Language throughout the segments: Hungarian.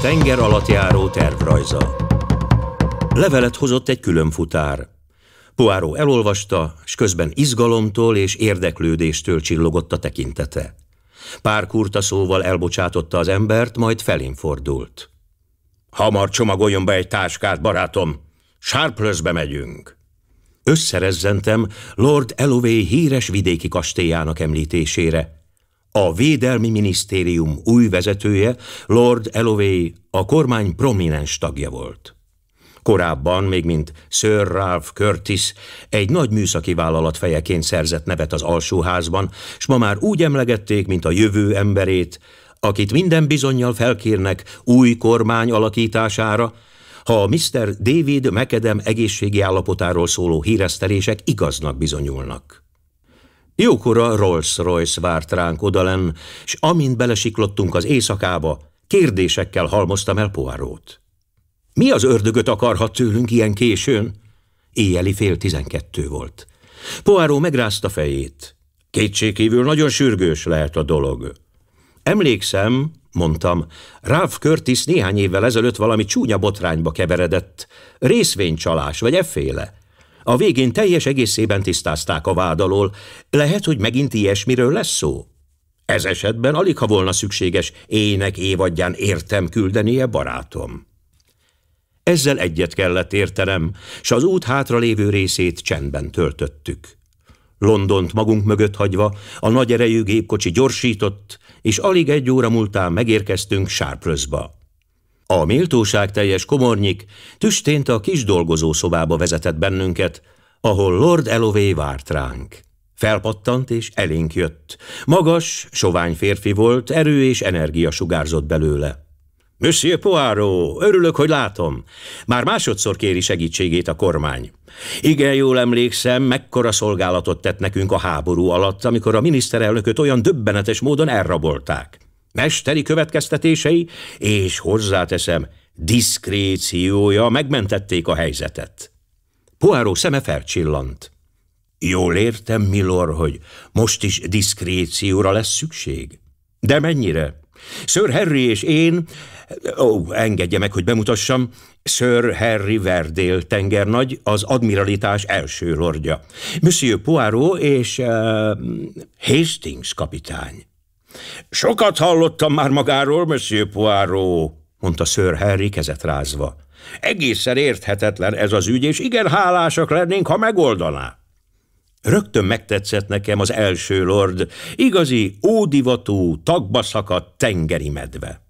tenger alatt járó tervrajza. Levelet hozott egy külön futár. Poáró elolvasta, és közben izgalomtól és érdeklődéstől csillogott a tekintete. Pár kurta szóval elbocsátotta az embert, majd felén fordult. Hamar csomagoljon be egy táskát, barátom! Sárplözbe megyünk! Összerezzentem Lord Elové híres vidéki kastélyának említésére, a Védelmi Minisztérium új vezetője, Lord Elovey, a kormány prominens tagja volt. Korábban, még mint Sir Ralph Curtis, egy nagy műszaki vállalat fejeként szerzett nevet az alsóházban, s ma már úgy emlegették, mint a jövő emberét, akit minden bizonyal felkérnek új kormány alakítására, ha a Mr. David Mekedem egészségi állapotáról szóló híresztelések igaznak bizonyulnak. Jókora Rolls-Royce várt ránk odalen, s amint belesiklottunk az éjszakába, kérdésekkel halmoztam el Poirót. Mi az ördögöt akarhat tőlünk ilyen későn? Éjjeli fél tizenkettő volt. Poáró megrázta fejét. Kétségkívül nagyon sürgős lehet a dolog. Emlékszem, mondtam, Ralph Curtis néhány évvel ezelőtt valami csúnya botrányba keveredett. Részvénycsalás, vagy efféle. A végén teljes egészében tisztázták a vád alól. Lehet, hogy megint ilyesmiről lesz szó? Ez esetben alig, ha volna szükséges ének évadján értem küldenie barátom. Ezzel egyet kellett értenem, s az út hátra lévő részét csendben töltöttük. Londont magunk mögött hagyva, a nagy erejű gépkocsi gyorsított, és alig egy óra múltán megérkeztünk Sárprözba. A méltóság teljes komornyik tüstént a kis dolgozó szobába vezetett bennünket, ahol Lord Elové várt ránk. Felpattant és elénk jött. Magas, sovány férfi volt, erő és energia sugárzott belőle. Monsieur Poirot, örülök, hogy látom. Már másodszor kéri segítségét a kormány. Igen, jól emlékszem, mekkora szolgálatot tett nekünk a háború alatt, amikor a miniszterelnököt olyan döbbenetes módon elrabolták mesteri következtetései, és hozzáteszem, diszkréciója megmentették a helyzetet. Poirot szeme felcsillant. Jól értem, Milor, hogy most is diszkrécióra lesz szükség? De mennyire? Sir Harry és én, ó, engedje meg, hogy bemutassam, Sir Harry Verdél tengernagy, az admiralitás első lordja. Monsieur Poirot és uh, Hastings kapitány. Sokat hallottam már magáról, Monsieur Poirot, mondta Sir Harry kezet rázva. Egészen érthetetlen ez az ügy, és igen hálásak lennénk, ha megoldaná. Rögtön megtetszett nekem az első lord, igazi, ódivatú, tagba szakadt tengeri medve.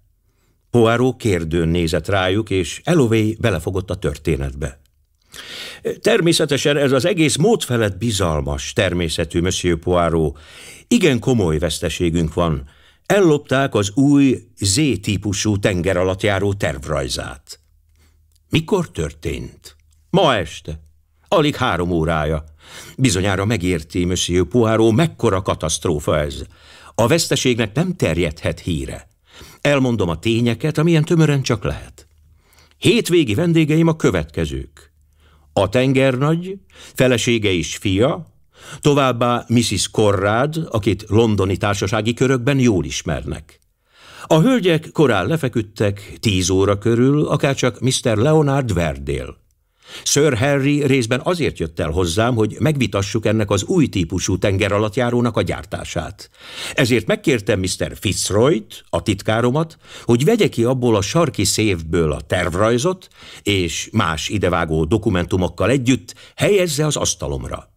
Poirot kérdőn nézett rájuk, és Elové belefogott a történetbe. Természetesen ez az egész mód felett bizalmas természetű Monsieur Poirot. Igen komoly veszteségünk van. Ellopták az új Z-típusú járó tervrajzát. Mikor történt? Ma este. Alig három órája. Bizonyára megérti Monsieur Poirot, mekkora katasztrófa ez. A veszteségnek nem terjedhet híre. Elmondom a tényeket, amilyen tömören csak lehet. Hétvégi vendégeim a következők a tengernagy, felesége és fia, továbbá Mrs. Corrad, akit londoni társasági körökben jól ismernek. A hölgyek korán lefeküdtek, tíz óra körül, csak Mr. Leonard Verdél. Sir Harry részben azért jött el hozzám, hogy megvitassuk ennek az új típusú járónak a gyártását. Ezért megkértem Mr. Fitzroyt, a titkáromat, hogy vegye ki abból a sarki szévből a tervrajzot, és más idevágó dokumentumokkal együtt helyezze az asztalomra.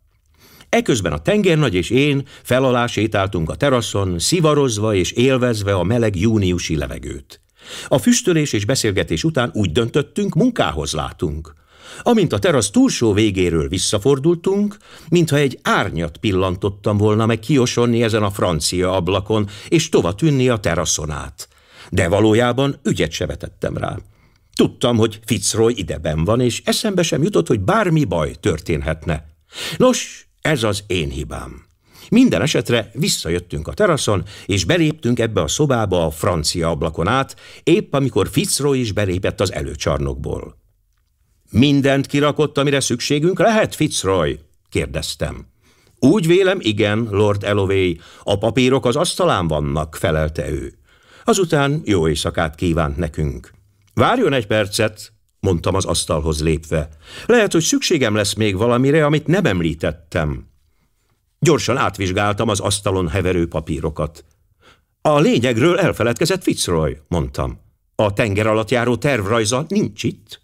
Eközben a tengernagy és én felalá sétáltunk a teraszon, szivarozva és élvezve a meleg júniusi levegőt. A füstölés és beszélgetés után úgy döntöttünk, munkához látunk – Amint a terasz túlsó végéről visszafordultunk, mintha egy árnyat pillantottam volna meg kiosonni ezen a francia ablakon, és tova tűnni a teraszon át. De valójában ügyet se vetettem rá. Tudtam, hogy Fitzroy ideben van, és eszembe sem jutott, hogy bármi baj történhetne. Nos, ez az én hibám. Minden esetre visszajöttünk a teraszon, és beléptünk ebbe a szobába a francia ablakon át, épp amikor Fitzroy is belépett az előcsarnokból. Mindent kirakott, amire szükségünk lehet, Fitzroy? kérdeztem. Úgy vélem, igen, Lord Elové, a papírok az asztalán vannak, felelte ő. Azután jó éjszakát kívánt nekünk. Várjon egy percet, mondtam az asztalhoz lépve. Lehet, hogy szükségem lesz még valamire, amit nem említettem. Gyorsan átvizsgáltam az asztalon heverő papírokat. A lényegről elfeledkezett Fitzroy, mondtam. A tenger alatt járó tervrajza nincs itt.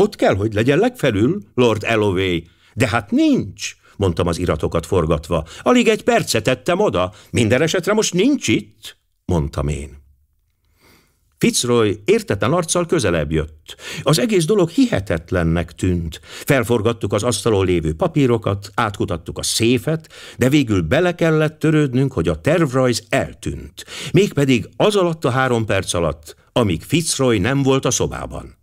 Ott kell, hogy legyen legfelül, Lord Elové. De hát nincs, mondtam az iratokat forgatva. Alig egy percet tettem oda, minden esetre most nincs itt, mondtam én. Fitzroy értetlen arccal közelebb jött. Az egész dolog hihetetlennek tűnt. Felforgattuk az asztalon lévő papírokat, átkutattuk a széfet, de végül bele kellett törődnünk, hogy a tervrajz eltűnt. Mégpedig az alatt a három perc alatt, amíg Fitzroy nem volt a szobában.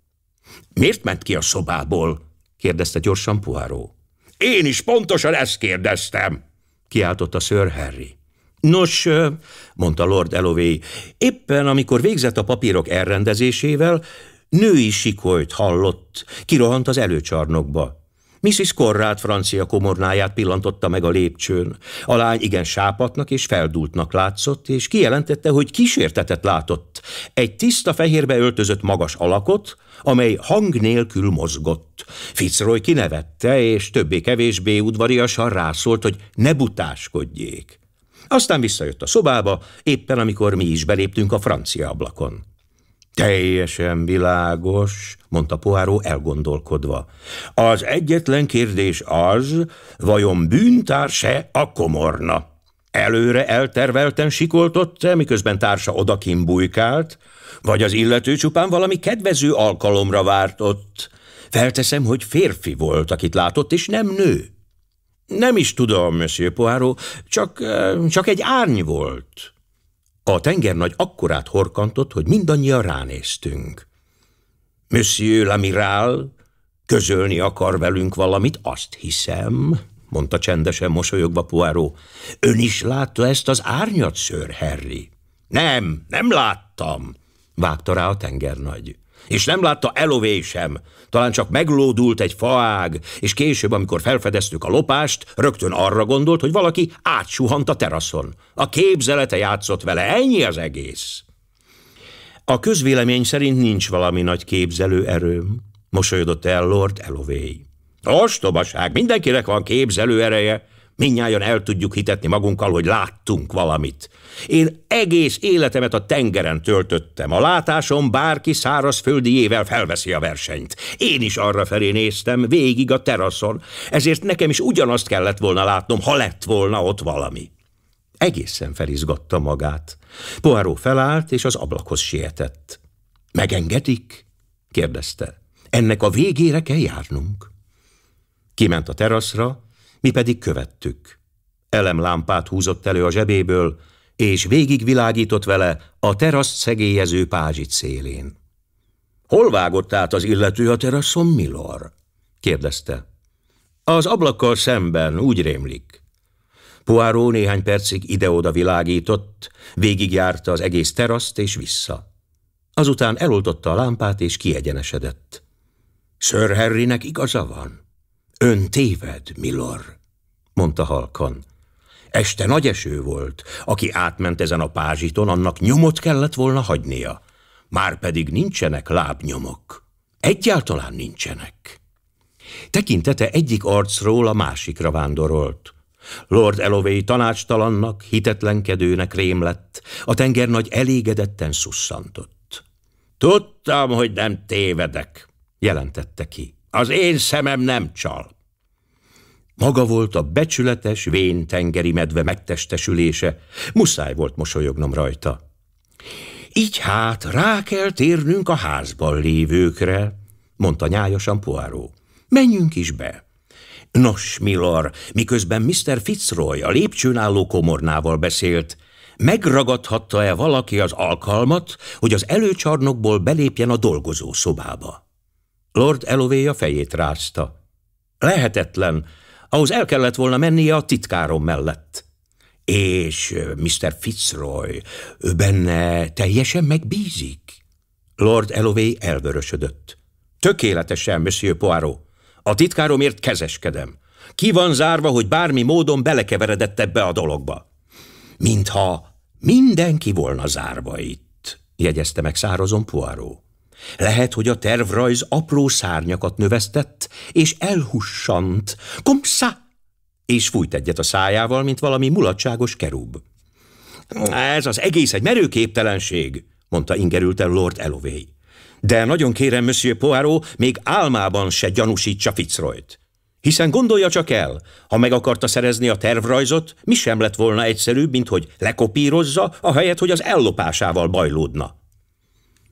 Miért ment ki a szobából? kérdezte gyorsan Poirot. Én is pontosan ezt kérdeztem, kiáltotta Sir Harry. Nos, mondta Lord Elové, éppen amikor végzett a papírok elrendezésével, női sikolyt hallott, kirohant az előcsarnokba. Mrs. Korrát francia komornáját pillantotta meg a lépcsőn. A lány igen sápatnak és feldultnak látszott, és kijelentette, hogy kísértetet látott. Egy tiszta fehérbe öltözött magas alakot, amely hang nélkül mozgott. Fitzroy kinevette, és többé-kevésbé udvariasan rászólt, hogy ne butáskodjék. Aztán visszajött a szobába, éppen amikor mi is beléptünk a francia ablakon. Teljesen világos, mondta Poáró elgondolkodva. Az egyetlen kérdés az, vajon bűntárse a komorna? Előre eltervelten sikoltott-e, miközben társa odakin bujkált, vagy az illető csupán valami kedvező alkalomra vártott? Felteszem, hogy férfi volt, akit látott, és nem nő. Nem is tudom, Monsieur Poirot, csak, eh, csak egy árny volt. A tengernagy akkorát horkantott, hogy mindannyian ránéztünk. Monsieur l'amiral közölni akar velünk valamit, azt hiszem, mondta csendesen mosolyogva Poirot. Ön is látta ezt az árnyat, ször Harry? Nem, nem láttam, vágta rá a tengernagy és nem látta elové sem. Talán csak meglódult egy faág, és később, amikor felfedeztük a lopást, rögtön arra gondolt, hogy valaki átsuhant a teraszon. A képzelete játszott vele, ennyi az egész. A közvélemény szerint nincs valami nagy képzelő erőm, mosolyodott el Lord elovéi Ostobaság, mindenkinek van képzelő ereje, Minnyáján el tudjuk hitetni magunkkal, hogy láttunk valamit. Én egész életemet a tengeren töltöttem. A látásom bárki szárazföldi ével felveszi a versenyt. Én is arra felé néztem, végig a teraszon, ezért nekem is ugyanazt kellett volna látnom, ha lett volna ott valami. Egészen felizgatta magát. Poáró felállt, és az ablakhoz sietett. Megengedik? kérdezte. Ennek a végére kell járnunk. Kiment a teraszra, mi pedig követtük. Elemlámpát húzott elő a zsebéből, és végigvilágított vele a teraszt szegélyező pázsit szélén. Hol vágott át az illető a teraszon, Milor? kérdezte. Az ablakkal szemben, úgy rémlik. Poáró néhány percig ide-oda világított, végigjárta az egész teraszt és vissza. Azután eloltotta a lámpát és kiegyenesedett. Sir Harrynek igaza van. Ön téved, Milor, mondta halkan. Este nagy eső volt. Aki átment ezen a pázsiton, annak nyomot kellett volna hagynia. Már pedig nincsenek lábnyomok. Egyáltalán nincsenek. Tekintete egyik arcról a másikra vándorolt. Lord Elové tanácstalannak, hitetlenkedőnek rém lett, a tengernagy elégedetten szusszantott. Tudtam, hogy nem tévedek, jelentette ki. Az én szemem nem csal. Maga volt a becsületes, vén tengeri medve megtestesülése. Muszáj volt mosolyognom rajta. Így hát rá kell térnünk a házban lévőkre, mondta nyájasan poáró. Menjünk is be. Nos, Milor, miközben Mr. Fitzroy a lépcsőn álló komornával beszélt, megragadhatta-e valaki az alkalmat, hogy az előcsarnokból belépjen a dolgozó szobába? Lord Elové a fejét rázta. Lehetetlen, ahhoz el kellett volna mennie a titkárom mellett. És Mr. Fitzroy, ő benne teljesen megbízik? Lord Elové elvörösödött. Tökéletesen, Monsieur Poirot. A titkáromért kezeskedem. Ki van zárva, hogy bármi módon belekeveredett ebbe a dologba? Mintha mindenki volna zárva itt, jegyezte meg szárazon Poirot. Lehet, hogy a tervrajz apró szárnyakat növesztett, és elhussant. Komszá! És fújt egyet a szájával, mint valami mulatságos kerub. Ez az egész egy merőképtelenség, mondta ingerülten Lord Elové. De nagyon kérem, Monsieur Poirot, még álmában se gyanúsítsa Fitzroyt. Hiszen gondolja csak el, ha meg akarta szerezni a tervrajzot, mi sem lett volna egyszerűbb, mint hogy lekopírozza, ahelyett, hogy az ellopásával bajlódna.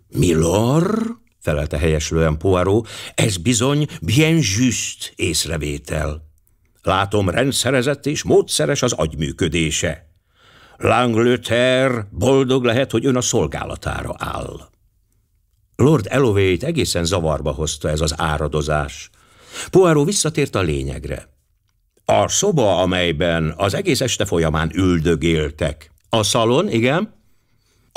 Milor? felelte helyeslően Poirot, ez bizony bien just észrevétel. Látom, rendszerezett és módszeres az agyműködése. Langlöter boldog lehet, hogy ön a szolgálatára áll. Lord elovét egészen zavarba hozta ez az áradozás. Poirot visszatért a lényegre. A szoba, amelyben az egész este folyamán üldögéltek. A szalon, igen?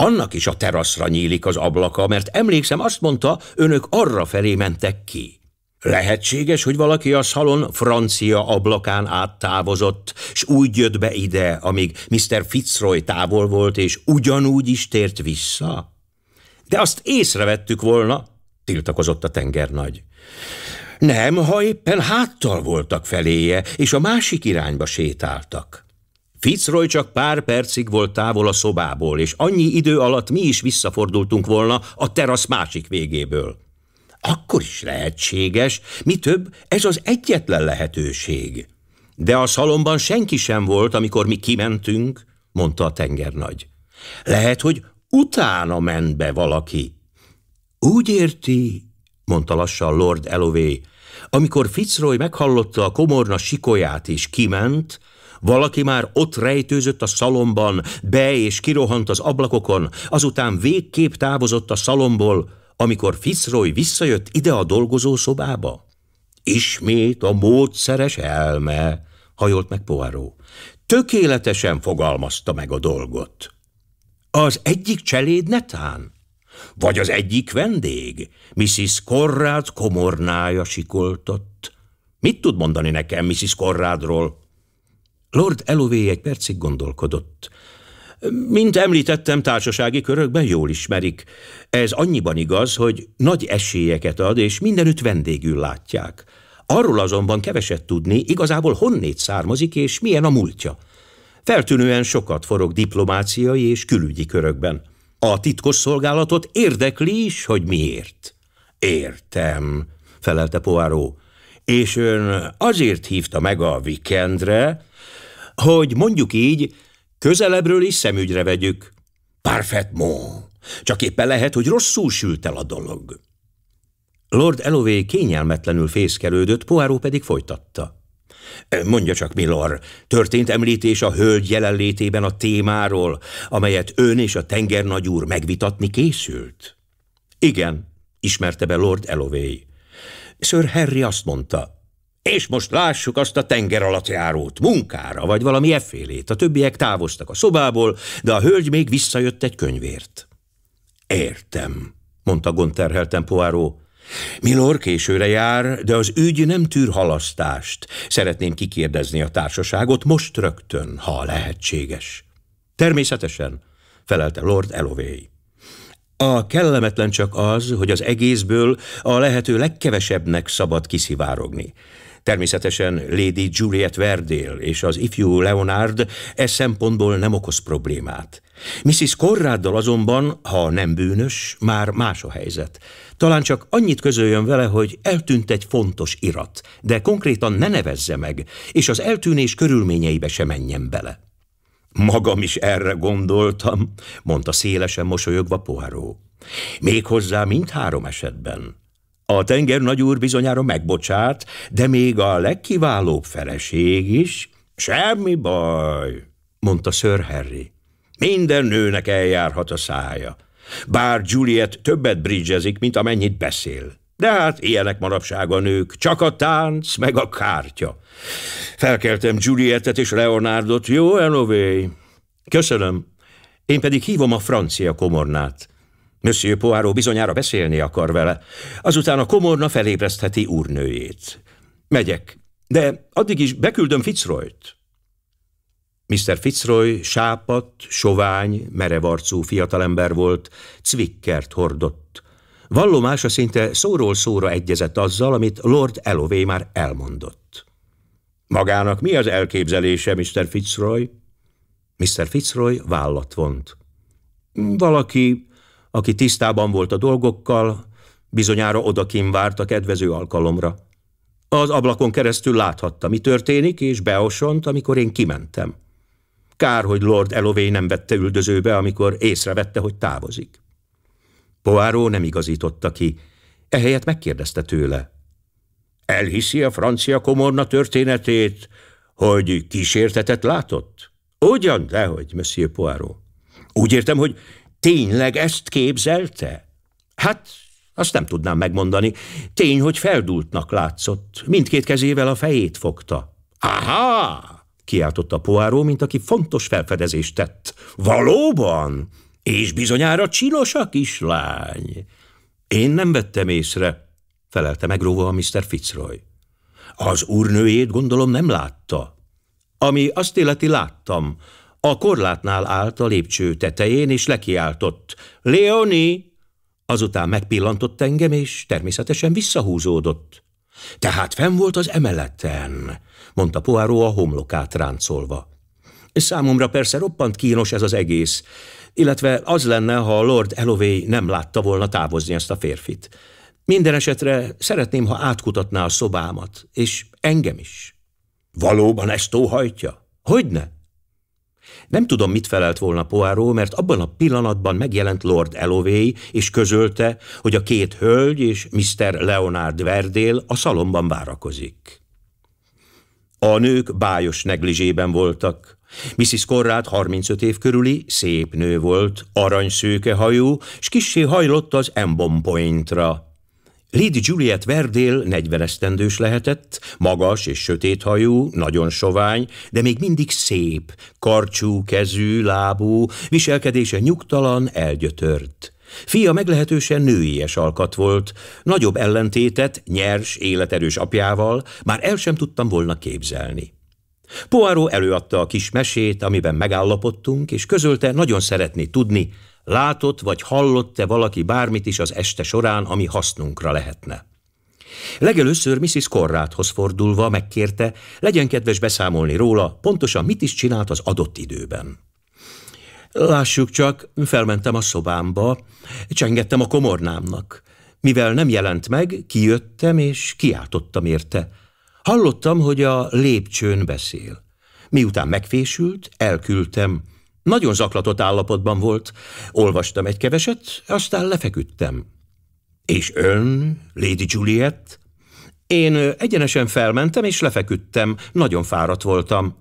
Annak is a teraszra nyílik az ablaka, mert emlékszem, azt mondta, önök arra felé mentek ki. Lehetséges, hogy valaki a szalon francia ablakán áttávozott, s úgy jött be ide, amíg Mr. Fitzroy távol volt, és ugyanúgy is tért vissza? De azt észrevettük volna, tiltakozott a tengernagy. Nem, ha éppen háttal voltak feléje, és a másik irányba sétáltak. Fitzroy csak pár percig volt távol a szobából, és annyi idő alatt mi is visszafordultunk volna a terasz másik végéből. Akkor is lehetséges, mi több, ez az egyetlen lehetőség. De a szalomban senki sem volt, amikor mi kimentünk, mondta a tengernagy. Lehet, hogy utána ment be valaki. Úgy érti, mondta lassan Lord Elové, amikor Fitzroy meghallotta a komorna sikolyát és kiment, valaki már ott rejtőzött a szalomban, be és kirohant az ablakokon, azután végképp távozott a szalomból, amikor Fitzroy visszajött ide a dolgozó szobába. Ismét a módszeres elme, hajolt meg Poirot. Tökéletesen fogalmazta meg a dolgot. Az egyik cseléd netán? Vagy az egyik vendég? Mrs. Korrád komornája sikoltott. Mit tud mondani nekem Mrs. Korrádról? Lord Elové egy percig gondolkodott. Mint említettem, társasági körökben jól ismerik. Ez annyiban igaz, hogy nagy esélyeket ad, és mindenütt vendégül látják. Arról azonban keveset tudni, igazából honnét származik, és milyen a múltja. Feltűnően sokat forog diplomáciai és külügyi körökben. A titkos szolgálatot érdekli is, hogy miért. Értem, felelte Poáró. És ön azért hívta meg a vikendre, hogy mondjuk így, közelebbről is szemügyre vegyük. Parfaitement. Csak éppen lehet, hogy rosszul sült el a dolog. Lord Elové kényelmetlenül fészkelődött, Poirot pedig folytatta. Mondja csak, Milor, történt említés a hölgy jelenlétében a témáról, amelyet ön és a tengernagyúr megvitatni készült? Igen, ismerte be Lord Elové. Sir Harry azt mondta, és most lássuk azt a tenger alatt járót, munkára, vagy valami effélét. A többiek távoztak a szobából, de a hölgy még visszajött egy könyvért. Értem, mondta gonterhelten Poáró. Milor későre jár, de az ügy nem tűr halasztást. Szeretném kikérdezni a társaságot most rögtön, ha lehetséges. Természetesen, felelte Lord Elovéi. A kellemetlen csak az, hogy az egészből a lehető legkevesebbnek szabad kiszivárogni. Természetesen Lady Juliet Verdél és az ifjú Leonard e szempontból nem okoz problémát. Mrs. Conraddal azonban, ha nem bűnös, már más a helyzet. Talán csak annyit közöljön vele, hogy eltűnt egy fontos irat, de konkrétan ne nevezze meg, és az eltűnés körülményeibe se menjen bele. Magam is erre gondoltam, mondta szélesen mosolyogva Poirot. Méghozzá mindhárom esetben. A tenger nagyúr bizonyára megbocsát, de még a legkiválóbb feleség is. Semmi baj, mondta Sir Harry. Minden nőnek eljárhat a szája. Bár Juliet többet bridgezik, mint amennyit beszél. De hát ilyenek manapság a nők, csak a tánc, meg a kártya. Felkeltem Julietet és Leonardot, jó, Enové? Köszönöm. Én pedig hívom a francia komornát. Monsieur Poirot bizonyára beszélni akar vele. Azután a komorna felébresztheti úrnőjét. Megyek, de addig is beküldöm Fitzroyt. Mr. Fitzroy sápat, sovány, merevarcú fiatalember volt, cvikkert hordott. Vallomása szinte szóról szóra egyezett azzal, amit Lord Elové már elmondott. Magának mi az elképzelése, Mr. Fitzroy? Mr. Fitzroy vállat vont. Valaki aki tisztában volt a dolgokkal, bizonyára odakin várt a kedvező alkalomra. Az ablakon keresztül láthatta, mi történik, és beosont, amikor én kimentem. Kár, hogy Lord Elové nem vette üldözőbe, amikor észrevette, hogy távozik. Poáró nem igazította ki. Ehelyett megkérdezte tőle. Elhiszi a francia komorna történetét, hogy kísértetet látott? Ugyan, dehogy, Monsieur Poáró. Úgy értem, hogy Tényleg ezt képzelte? Hát, azt nem tudnám megmondani. Tény, hogy feldultnak látszott. Mindkét kezével a fejét fogta. Aha! kiáltotta Poáró, mint aki fontos felfedezést tett. Valóban? És bizonyára csinos a kislány. Én nem vettem észre, felelte megróva a Mr. Fitzroy. Az úrnőjét gondolom nem látta. Ami azt életi láttam, a korlátnál állt a lépcső tetején, és lekiáltott. Leoni! Azután megpillantott engem, és természetesen visszahúzódott. Tehát fenn volt az emeleten, mondta Poáró a homlokát ráncolva. Számomra persze roppant kínos ez az egész, illetve az lenne, ha a Lord Elové nem látta volna távozni ezt a férfit. Minden esetre szeretném, ha átkutatná a szobámat, és engem is. Valóban ezt óhajtja? Hogyne? Nem tudom, mit felelt volna Poirot, mert abban a pillanatban megjelent Lord Elové, és közölte, hogy a két hölgy és Mr. Leonard Verdél a szalomban várakozik. A nők bájos neglizsében voltak, Mrs. Korrát 35 év körüli, szép nő volt, aranyszőke hajú, s kissé hajlott az Embon Pointra. Lady Juliet Verdél 40 esztendős lehetett, magas és sötéthajú, nagyon sovány, de még mindig szép, karcsú, kezű, lábú, viselkedése nyugtalan, elgyötört. Fia meglehetősen nőies alkat volt, nagyobb ellentétet nyers, életerős apjával már el sem tudtam volna képzelni. Poirot előadta a kis mesét, amiben megállapodtunk, és közölte, nagyon szeretné tudni, Látott vagy hallott-e valaki bármit is az este során, ami hasznunkra lehetne? Legelőször Mrs. Korráthoz fordulva megkérte, legyen kedves beszámolni róla, pontosan mit is csinált az adott időben. Lássuk csak, felmentem a szobámba, csengettem a komornámnak. Mivel nem jelent meg, kijöttem és kiáltottam érte. Hallottam, hogy a lépcsőn beszél. Miután megfésült, elküldtem. Nagyon zaklatott állapotban volt. Olvastam egy keveset, aztán lefeküdtem. És ön, Lady Juliet? Én egyenesen felmentem és lefeküdtem, nagyon fáradt voltam.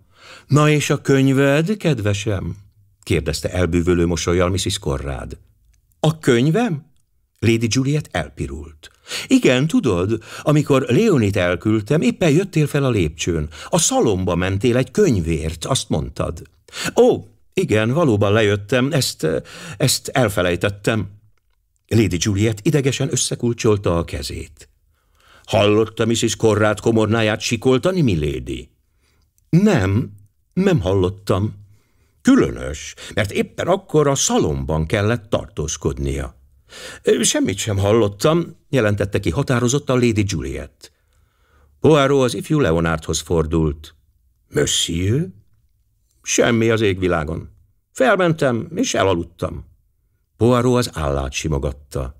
Na és a könyved, kedvesem? kérdezte elbűvölő mosolyal Mrs. Korrád. A könyvem? Lady Juliet elpirult. Igen, tudod, amikor Leonit elküldtem, éppen jöttél fel a lépcsőn. A szalomba mentél egy könyvért, azt mondtad. Ó, igen, valóban lejöttem, ezt, ezt elfelejtettem. Lady Juliet idegesen összekulcsolta a kezét. Hallotta Mrs. Korrát komornáját sikoltani, Milady? Nem, nem hallottam. Különös, mert éppen akkor a szalomban kellett tartózkodnia. Semmit sem hallottam, jelentette ki határozottan Lady Juliet. Poirot az ifjú Leonardhoz fordult. Monsieur? Semmi az égvilágon. Felmentem, és elaludtam. Poirot az állát simogatta.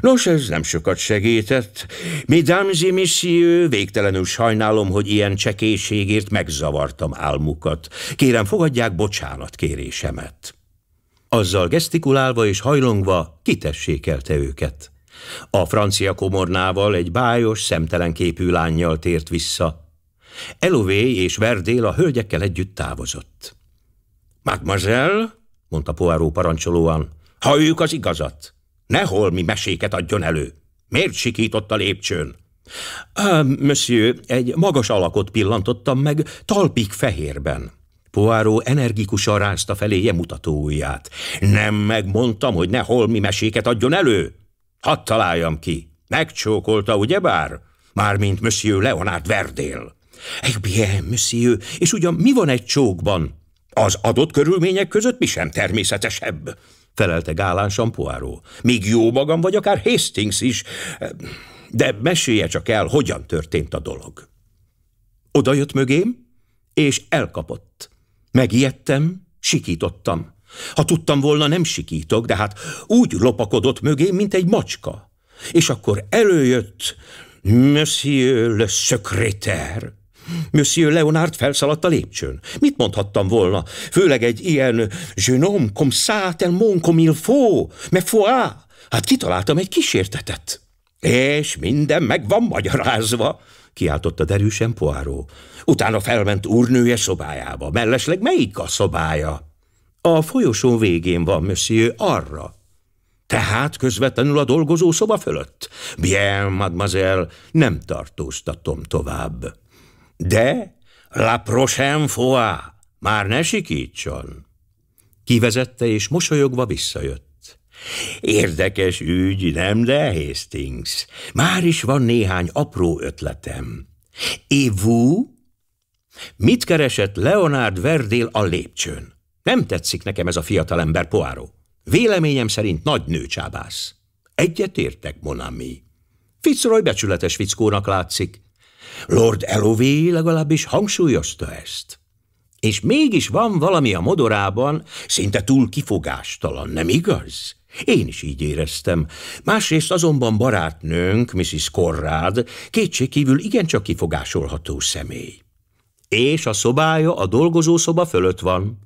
Nos, ez nem sokat segített. Mi et végtelenül sajnálom, hogy ilyen csekéségért megzavartam álmukat. Kérem, fogadják bocsánat kérésemet. Azzal gesztikulálva és hajlongva kitessékelte őket. A francia komornával egy bájos, szemtelen képű lányjal tért vissza. Elové és Verdél a hölgyekkel együtt távozott. Mademoiselle, mondta Poirot parancsolóan, ha ők az igazat, ne holmi meséket adjon elő. Miért sikított a lépcsőn? monsieur, egy magas alakot pillantottam meg, talpig fehérben. Poirot energikusan rázta feléje mutató ujját. Nem megmondtam, hogy ne holmi meséket adjon elő? Hadd találjam ki. Megcsókolta, ugyebár? Mármint Monsieur Leonard Verdél. Eh bien, monsieur, és ugyan mi van egy csókban? Az adott körülmények között mi sem természetesebb, felelte Gálán Sampoáró. Még jó magam vagy akár Hastings is, de mesélje csak el, hogyan történt a dolog. Oda jött mögém, és elkapott. Megijedtem, sikítottam. Ha tudtam volna, nem sikítok, de hát úgy lopakodott mögém, mint egy macska. És akkor előjött Monsieur le Secrétaire, Monsieur Leonard felszaladt a lépcsőn. Mit mondhattam volna? Főleg egy ilyen «Je nomme comme ça mon comme il faut, mais foi. Hát kitaláltam egy kísértetet. És minden meg van magyarázva, kiáltotta derűsen Poáró. Utána felment úrnője szobájába. Mellesleg melyik a szobája? A folyosó végén van, monsieur, arra. Tehát közvetlenül a dolgozó szoba fölött? Bien, mademoiselle, nem tartóztatom tovább. De la prochaine fois, már ne sikítson. Kivezette és mosolyogva visszajött. Érdekes ügy, nem de, Hastings? Már is van néhány apró ötletem. Évú? Mit keresett Leonard Verdél a lépcsőn? Nem tetszik nekem ez a fiatalember, Poáró. Véleményem szerint nagy nőcsábász. Egyet értek, Monami. Fitzroy becsületes fickónak látszik. Lord Elové legalábbis hangsúlyozta ezt. És mégis van valami a modorában, szinte túl kifogástalan, nem igaz? Én is így éreztem. Másrészt azonban barátnőnk, Mrs. Korrád, kétségkívül igencsak kifogásolható személy. És a szobája a dolgozószoba fölött van,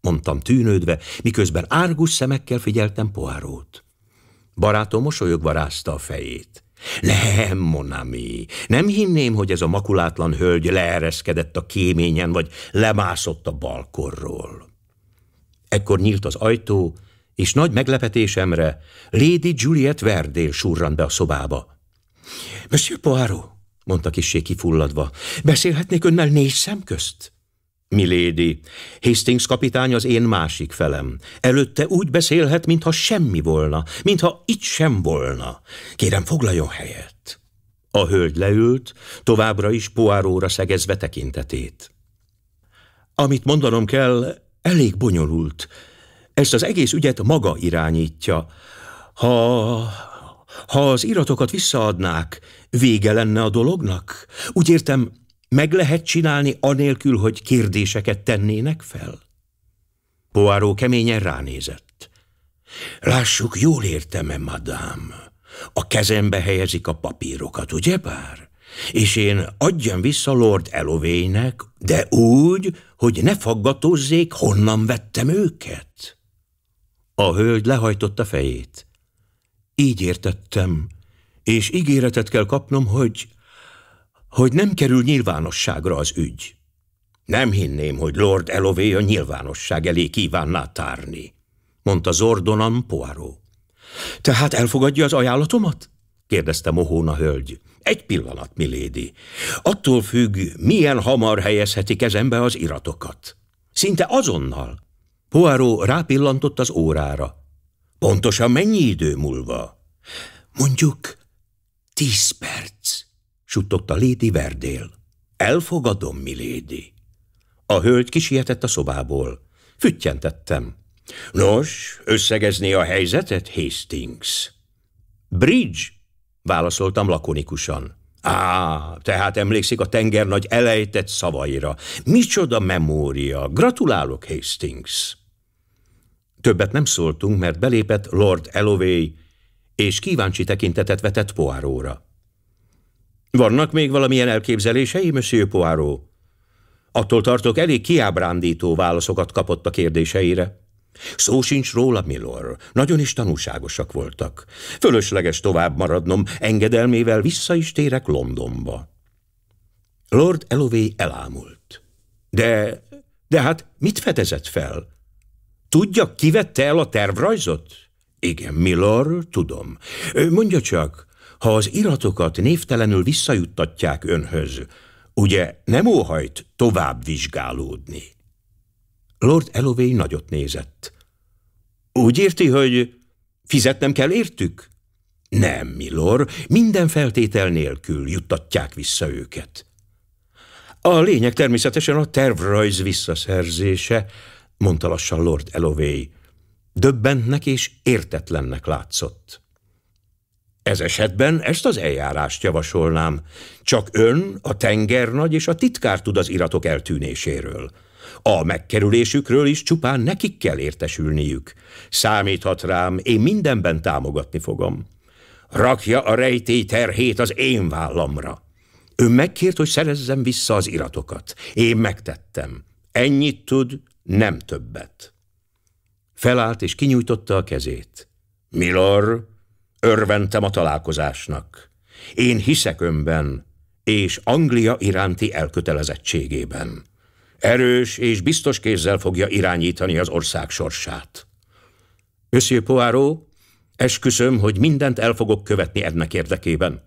mondtam tűnődve, miközben árgus szemekkel figyeltem poárót. Barátom mosolyogva rázta a fejét. Nem, Monami, nem hinném, hogy ez a makulátlan hölgy leereszkedett a kéményen, vagy lemászott a balkorról. Ekkor nyílt az ajtó, és nagy meglepetésemre Lady Juliet Verdél surrant be a szobába. Monsieur Poirot, mondta kissé kifulladva, beszélhetnék önnel négy szem közt? Milédi, Hastings kapitány az én másik felem. Előtte úgy beszélhet, mintha semmi volna, mintha itt sem volna. Kérem, foglaljon helyet. A hölgy leült, továbbra is poáróra szegezve tekintetét. Amit mondanom kell, elég bonyolult. Ezt az egész ügyet maga irányítja. Ha... Ha az iratokat visszaadnák, vége lenne a dolognak? Úgy értem, meg lehet csinálni anélkül, hogy kérdéseket tennének fel? Poáró keményen ránézett. Lássuk, jól értem-e, madám? A kezembe helyezik a papírokat, ugye bár? És én adjam vissza Lord Elovének, de úgy, hogy ne faggatózzék, honnan vettem őket. A hölgy lehajtotta fejét. Így értettem, és ígéretet kell kapnom, hogy hogy nem kerül nyilvánosságra az ügy. Nem hinném, hogy Lord Elové a nyilvánosság elé kívánná tárni, mondta Zordonan Poirot. Tehát elfogadja az ajánlatomat? kérdezte Mohóna hölgy. Egy pillanat, milédi. Attól függ, milyen hamar helyezheti kezembe az iratokat. Szinte azonnal. Poirot rápillantott az órára. Pontosan mennyi idő múlva? Mondjuk tíz perc suttogta Lady Verdél. Elfogadom, milédi. A hölgy kisietett a szobából. Füttyentettem. Nos, összegezni a helyzetet, Hastings? Bridge, válaszoltam lakonikusan. Á, tehát emlékszik a tenger nagy elejtett szavaira. Micsoda memória! Gratulálok, Hastings! Többet nem szóltunk, mert belépett Lord Elové, és kíváncsi tekintetet vetett poáróra. Vannak még valamilyen elképzelései, Monsieur Poirot? Attól tartok, elég kiábrándító válaszokat kapott a kérdéseire. Szó sincs róla, Milor. Nagyon is tanúságosak voltak. Fölösleges tovább maradnom, engedelmével vissza is térek Londonba. Lord Elové elámult. De, de hát mit fedezett fel? Tudja, kivette el a tervrajzot? Igen, Milor, tudom. Mondja csak, ha az iratokat névtelenül visszajuttatják önhöz, ugye nem óhajt tovább vizsgálódni? Lord Elové nagyot nézett. Úgy érti, hogy fizetnem kell értük? Nem, Milor, minden feltétel nélkül juttatják vissza őket. A lényeg természetesen a tervrajz visszaszerzése, mondta lassan Lord Elové. Döbbentnek és értetlennek látszott. Ez esetben ezt az eljárást javasolnám. Csak ön, a tengernagy és a titkár tud az iratok eltűnéséről. A megkerülésükről is csupán nekik kell értesülniük. Számíthat rám, én mindenben támogatni fogom. Rakja a rejtély terhét az én vállamra. Ő megkért, hogy szerezzem vissza az iratokat. Én megtettem. Ennyit tud, nem többet. Felállt és kinyújtotta a kezét. Milor, Örventem a találkozásnak. Én hiszek önben, és Anglia iránti elkötelezettségében. Erős és biztos kézzel fogja irányítani az ország sorsát. Monsieur Poirot, esküszöm, hogy mindent el fogok követni ennek érdekében.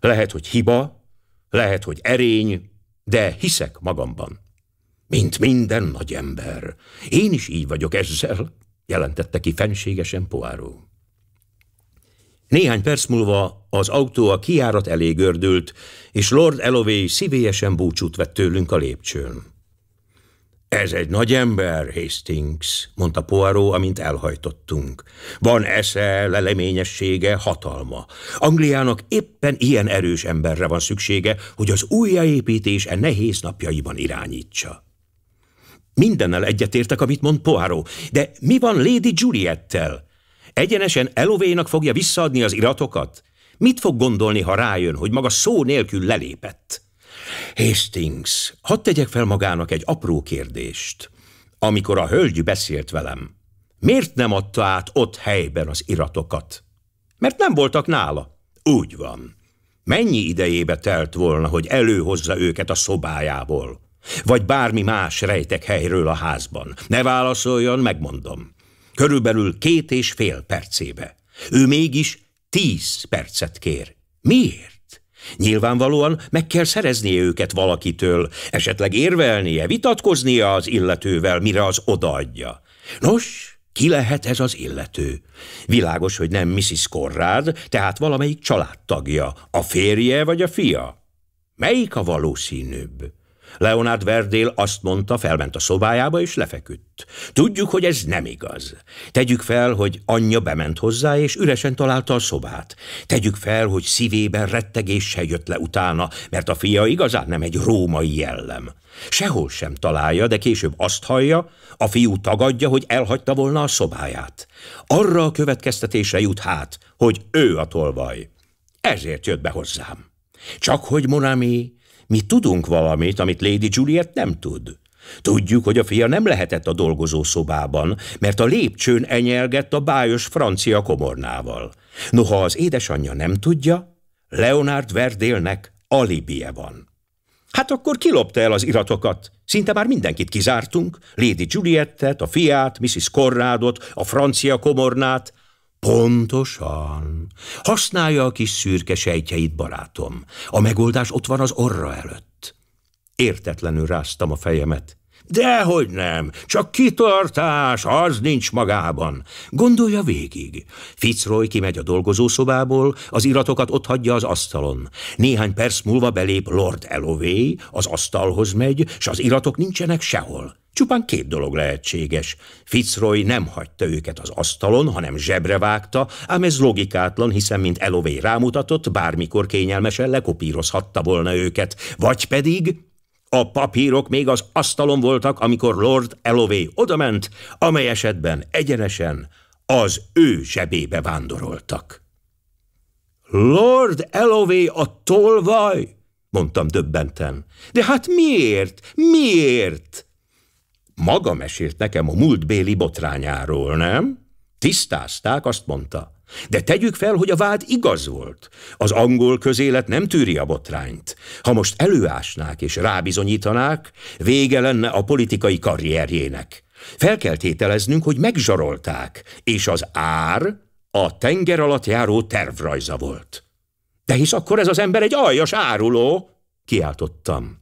Lehet, hogy hiba, lehet, hogy erény, de hiszek magamban. Mint minden nagy ember. Én is így vagyok ezzel, jelentette ki fenségesen Poirot. Néhány perc múlva az autó a kiárat elé gördült, és Lord Elové szívélyesen búcsút vett tőlünk a lépcsőn. Ez egy nagy ember, Hastings, mondta Poirot, amint elhajtottunk. Van esze, leleményessége, hatalma. Angliának éppen ilyen erős emberre van szüksége, hogy az újjáépítés e nehéz napjaiban irányítsa. Mindennel egyetértek, amit mond Poirot, de mi van Lady Juliettel? Egyenesen Elovénak fogja visszaadni az iratokat? Mit fog gondolni, ha rájön, hogy maga szó nélkül lelépett? Hastings, hadd tegyek fel magának egy apró kérdést. Amikor a hölgy beszélt velem, miért nem adta át ott helyben az iratokat? Mert nem voltak nála. Úgy van. Mennyi idejébe telt volna, hogy előhozza őket a szobájából? Vagy bármi más rejtek helyről a házban? Ne válaszoljon, megmondom körülbelül két és fél percébe. Ő mégis tíz percet kér. Miért? Nyilvánvalóan meg kell szereznie őket valakitől, esetleg érvelnie, vitatkoznia az illetővel, mire az odaadja. Nos, ki lehet ez az illető? Világos, hogy nem Mrs. Conrad, tehát valamelyik családtagja, a férje vagy a fia. Melyik a valószínűbb? Leonard Verdél azt mondta, felment a szobájába és lefeküdt. Tudjuk, hogy ez nem igaz. Tegyük fel, hogy anyja bement hozzá és üresen találta a szobát. Tegyük fel, hogy szívében rettegéssel jött le utána, mert a fia igazán nem egy római jellem. Sehol sem találja, de később azt hallja, a fiú tagadja, hogy elhagyta volna a szobáját. Arra a következtetésre jut hát, hogy ő a tolvaj. Ezért jött be hozzám. Csak hogy Monami mi tudunk valamit, amit Lady Juliet nem tud. Tudjuk, hogy a fia nem lehetett a dolgozó szobában, mert a lépcsőn enyelgett a bájos francia komornával. Noha az édesanyja nem tudja, Leonard Verdélnek alibie van. Hát akkor kilopta el az iratokat. Szinte már mindenkit kizártunk, Lady Juliettet, a fiát, Mrs. Corradot, a francia komornát, Pontosan. Használja a kis szürke sejtjeit, barátom. A megoldás ott van az orra előtt. Értetlenül ráztam a fejemet. Dehogy nem, csak kitartás, az nincs magában. Gondolja végig. Fitzroy kimegy a dolgozószobából, az iratokat ott hagyja az asztalon. Néhány perc múlva belép Lord Elové, az asztalhoz megy, s az iratok nincsenek sehol. Csupán két dolog lehetséges. Fitzroy nem hagyta őket az asztalon, hanem zsebre vágta, ám ez logikátlan, hiszen, mint Elové rámutatott, bármikor kényelmesen lekopírozhatta volna őket. Vagy pedig a papírok még az asztalon voltak, amikor Lord Elové odament, amely esetben egyenesen az ő zsebébe vándoroltak. Lord Elové a tolvaj? mondtam döbbenten. De hát miért? Miért? Maga mesélt nekem a múltbéli botrányáról, nem? Tisztázták, azt mondta. De tegyük fel, hogy a vád igaz volt. Az angol közélet nem tűri a botrányt. Ha most előásnák és rábizonyítanák, vége lenne a politikai karrierjének. Fel kell tételeznünk, hogy megzsarolták, és az ár a tenger alatt járó tervrajza volt. De hisz akkor ez az ember egy aljas áruló, kiáltottam.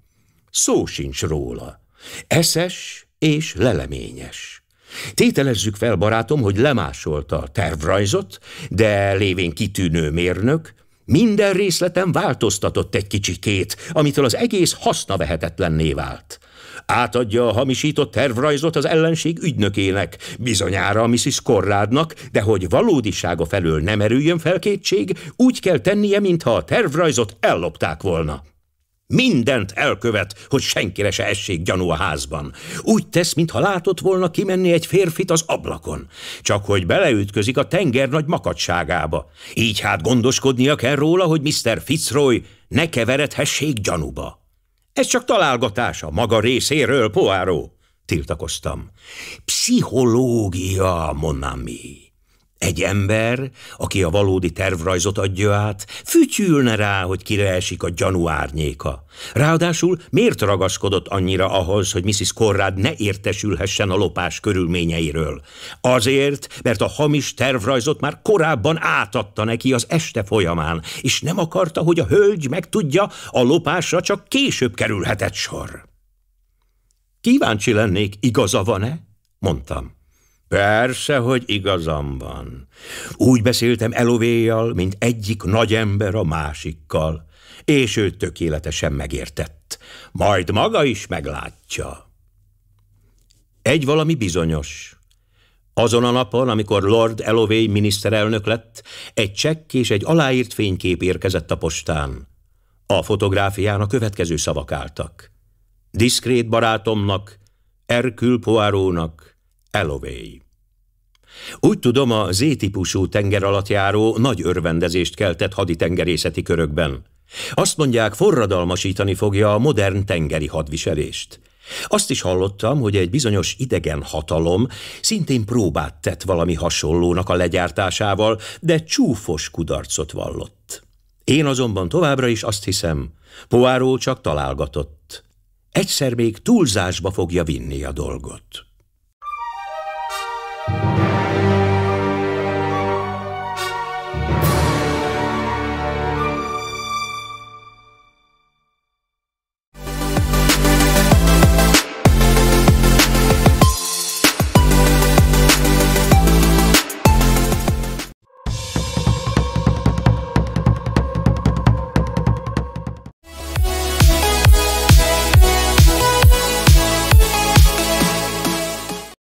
Szó sincs róla. Eszes és leleményes. Tételezzük fel, barátom, hogy lemásolta a tervrajzot, de lévén kitűnő mérnök, minden részleten változtatott egy kicsikét, amitől az egész haszna vehetetlenné vált. Átadja a hamisított tervrajzot az ellenség ügynökének, bizonyára a Mrs. Korrádnak, de hogy valódisága felől nem erüljön fel kétség, úgy kell tennie, mintha a tervrajzot ellopták volna. Mindent elkövet, hogy senkire se essék gyanú a házban. Úgy tesz, mintha látott volna kimenni egy férfit az ablakon, csak hogy beleütközik a tenger nagy makadságába. Így hát gondoskodnia kell róla, hogy Mr. Fitzroy ne keveredhessék gyanúba. Ez csak találgatása maga részéről, poáró, tiltakoztam. Pszichológia, monami. Egy ember, aki a valódi tervrajzot adja át, fütyülne rá, hogy kire esik a gyanú árnyéka. Ráadásul miért ragaszkodott annyira ahhoz, hogy Mrs. Korrád ne értesülhessen a lopás körülményeiről? Azért, mert a hamis tervrajzot már korábban átadta neki az este folyamán, és nem akarta, hogy a hölgy megtudja, a lopásra csak később kerülhetett sor. Kíváncsi lennék, igaza van-e? mondtam. Persze, hogy igazam van. Úgy beszéltem Elovéjjal, mint egyik nagy ember a másikkal, és ő tökéletesen megértett. Majd maga is meglátja. Egy valami bizonyos. Azon a napon, amikor Lord Elové miniszterelnök lett, egy csekk és egy aláírt fénykép érkezett a postán. A fotográfián a következő szavak álltak. Diszkrét barátomnak, Erkül Poirónak, Elovéi. Úgy tudom, a Z-típusú járó nagy örvendezést keltett haditengerészeti körökben. Azt mondják, forradalmasítani fogja a modern tengeri hadviselést. Azt is hallottam, hogy egy bizonyos idegen hatalom szintén próbát tett valami hasonlónak a legyártásával, de csúfos kudarcot vallott. Én azonban továbbra is azt hiszem, Poáró csak találgatott. Egyszer még túlzásba fogja vinni a dolgot.